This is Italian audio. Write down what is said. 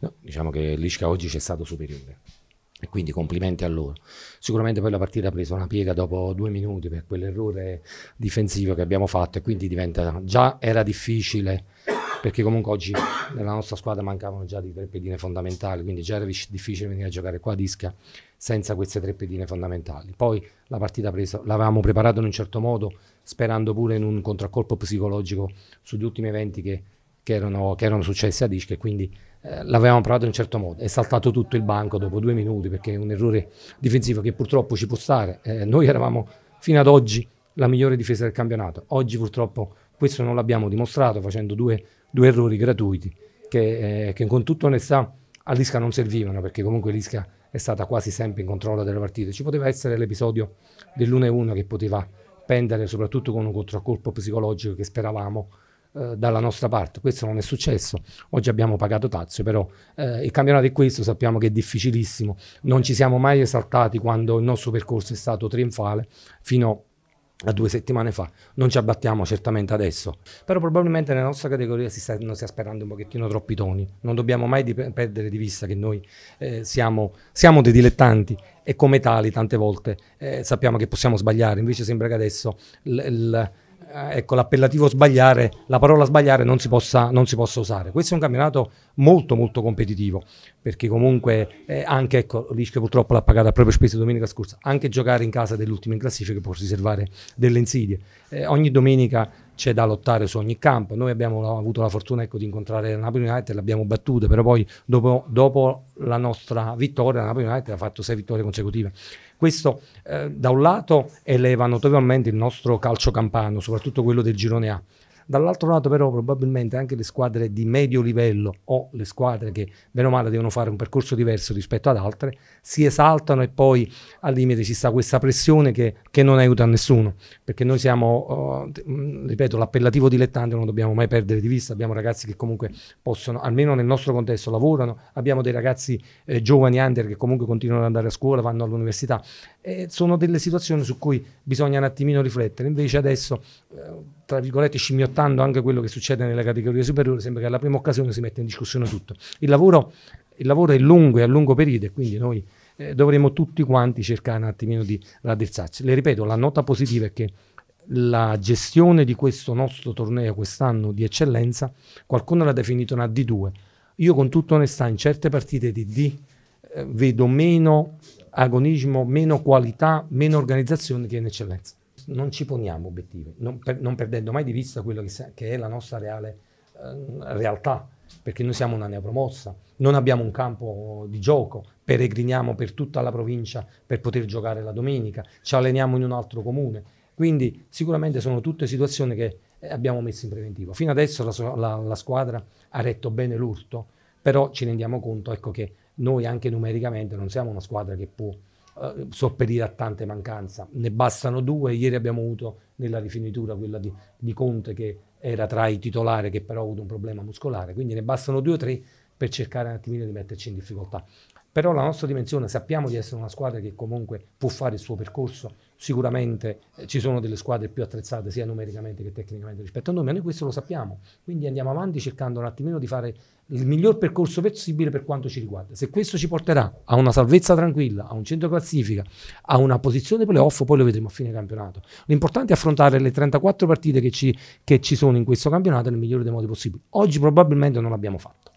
No, diciamo che l'Isca oggi c'è stato superiore. E quindi complimenti a loro. Sicuramente poi la partita ha preso una piega dopo due minuti per quell'errore difensivo che abbiamo fatto e quindi diventa già era difficile perché comunque oggi nella nostra squadra mancavano già di tre pedine fondamentali, quindi già era difficile venire a giocare qua a Disca senza queste tre pedine fondamentali. Poi la partita presa, l'avevamo preparata in un certo modo, sperando pure in un contraccolpo psicologico sugli ultimi eventi che che erano, che erano successi a Disc e quindi eh, l'avevamo provato in un certo modo. È saltato tutto il banco dopo due minuti perché è un errore difensivo che purtroppo ci può stare. Eh, noi eravamo fino ad oggi la migliore difesa del campionato. Oggi purtroppo questo non l'abbiamo dimostrato facendo due, due errori gratuiti che, eh, che, con tutta onestà a all'Isca non servivano perché comunque l'Isca è stata quasi sempre in controllo delle partite. Ci poteva essere l'episodio dell'1-1 che poteva pendere soprattutto con un contraccolpo psicologico che speravamo eh, dalla nostra parte. Questo non è successo. Oggi abbiamo pagato Tazio, però eh, il campionato è questo, sappiamo che è difficilissimo. Non ci siamo mai esaltati quando il nostro percorso è stato trionfale fino a due settimane fa. Non ci abbattiamo certamente adesso, però probabilmente nella nostra categoria si stanno si aspettando un pochettino troppi toni. Non dobbiamo mai di perdere di vista che noi eh, siamo, siamo dei dilettanti e come tali tante volte eh, sappiamo che possiamo sbagliare. Invece sembra che adesso il eh, ecco, l'appellativo sbagliare, la parola sbagliare non si, possa, non si possa usare. Questo è un campionato molto molto competitivo, perché comunque eh, anche, ecco, Liscia purtroppo l'ha pagata a proprio spese domenica scorsa, anche giocare in casa dell'ultima in classifica può riservare delle insidie. Eh, ogni domenica c'è da lottare su ogni campo, noi abbiamo avuto la fortuna ecco, di incontrare la Napoli United, l'abbiamo battuta, però poi dopo, dopo la nostra vittoria la Napoli United ha fatto sei vittorie consecutive. Questo eh, da un lato eleva notevolmente il nostro calcio campano, soprattutto quello del girone A, Dall'altro lato però probabilmente anche le squadre di medio livello o le squadre che bene o male devono fare un percorso diverso rispetto ad altre si esaltano e poi al limite ci sta questa pressione che, che non aiuta a nessuno perché noi siamo, uh, ripeto, l'appellativo dilettante non dobbiamo mai perdere di vista, abbiamo ragazzi che comunque possono, almeno nel nostro contesto, lavorano, abbiamo dei ragazzi eh, giovani under che comunque continuano ad andare a scuola, vanno all'università, eh, sono delle situazioni su cui bisogna un attimino riflettere, invece adesso... Eh, tra virgolette scimmiottando anche quello che succede nelle categorie superiori, sembra che alla prima occasione si metta in discussione tutto. Il lavoro, il lavoro è lungo, e a lungo periodo e quindi noi eh, dovremo tutti quanti cercare un attimino di raddrizzarci. Le ripeto, la nota positiva è che la gestione di questo nostro torneo quest'anno di eccellenza, qualcuno l'ha definito una D2. Io con tutta onestà in certe partite di D eh, vedo meno agonismo, meno qualità, meno organizzazione che in eccellenza non ci poniamo obiettivi, non, per, non perdendo mai di vista quello che, che è la nostra reale eh, realtà, perché noi siamo una neopromossa, non abbiamo un campo di gioco, peregriniamo per tutta la provincia per poter giocare la domenica, ci alleniamo in un altro comune. Quindi sicuramente sono tutte situazioni che eh, abbiamo messo in preventivo. Fino adesso la, la, la squadra ha retto bene l'urto, però ci rendiamo conto ecco, che noi anche numericamente non siamo una squadra che può eh, sopperire a tante mancanze. Ne bastano due, ieri abbiamo avuto nella rifinitura quella di, di Conte che era tra i titolari che però ha avuto un problema muscolare, quindi ne bastano due o tre per cercare un attimino di metterci in difficoltà. Però la nostra dimensione, sappiamo di essere una squadra che comunque può fare il suo percorso, sicuramente eh, ci sono delle squadre più attrezzate sia numericamente che tecnicamente rispetto a noi, ma noi questo lo sappiamo, quindi andiamo avanti cercando un attimino di fare il miglior percorso possibile per quanto ci riguarda. Se questo ci porterà a una salvezza tranquilla, a un centro classifica, a una posizione playoff, poi lo vedremo a fine campionato. L'importante è affrontare le 34 partite che ci, che ci sono in questo campionato nel migliore dei modi possibili. Oggi probabilmente non l'abbiamo fatto.